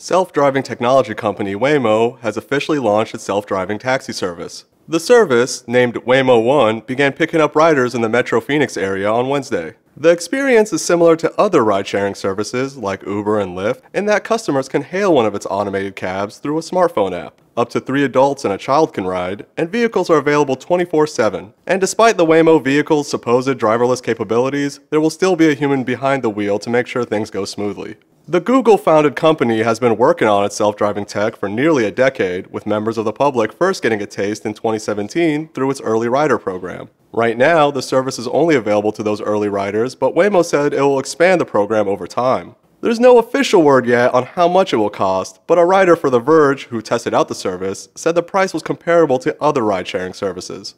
Self-driving technology company Waymo has officially launched its self-driving taxi service. The service, named Waymo One, began picking up riders in the Metro Phoenix area on Wednesday. The experience is similar to other ride-sharing services like Uber and Lyft in that customers can hail one of its automated cabs through a smartphone app. Up to three adults and a child can ride, and vehicles are available 24-7. And despite the Waymo vehicle's supposed driverless capabilities, there will still be a human behind the wheel to make sure things go smoothly. The Google founded company has been working on its self driving tech for nearly a decade, with members of the public first getting a taste in 2017 through its early rider program. Right now, the service is only available to those early riders, but Waymo said it will expand the program over time. There's no official word yet on how much it will cost, but a writer for The Verge who tested out the service said the price was comparable to other ride sharing services.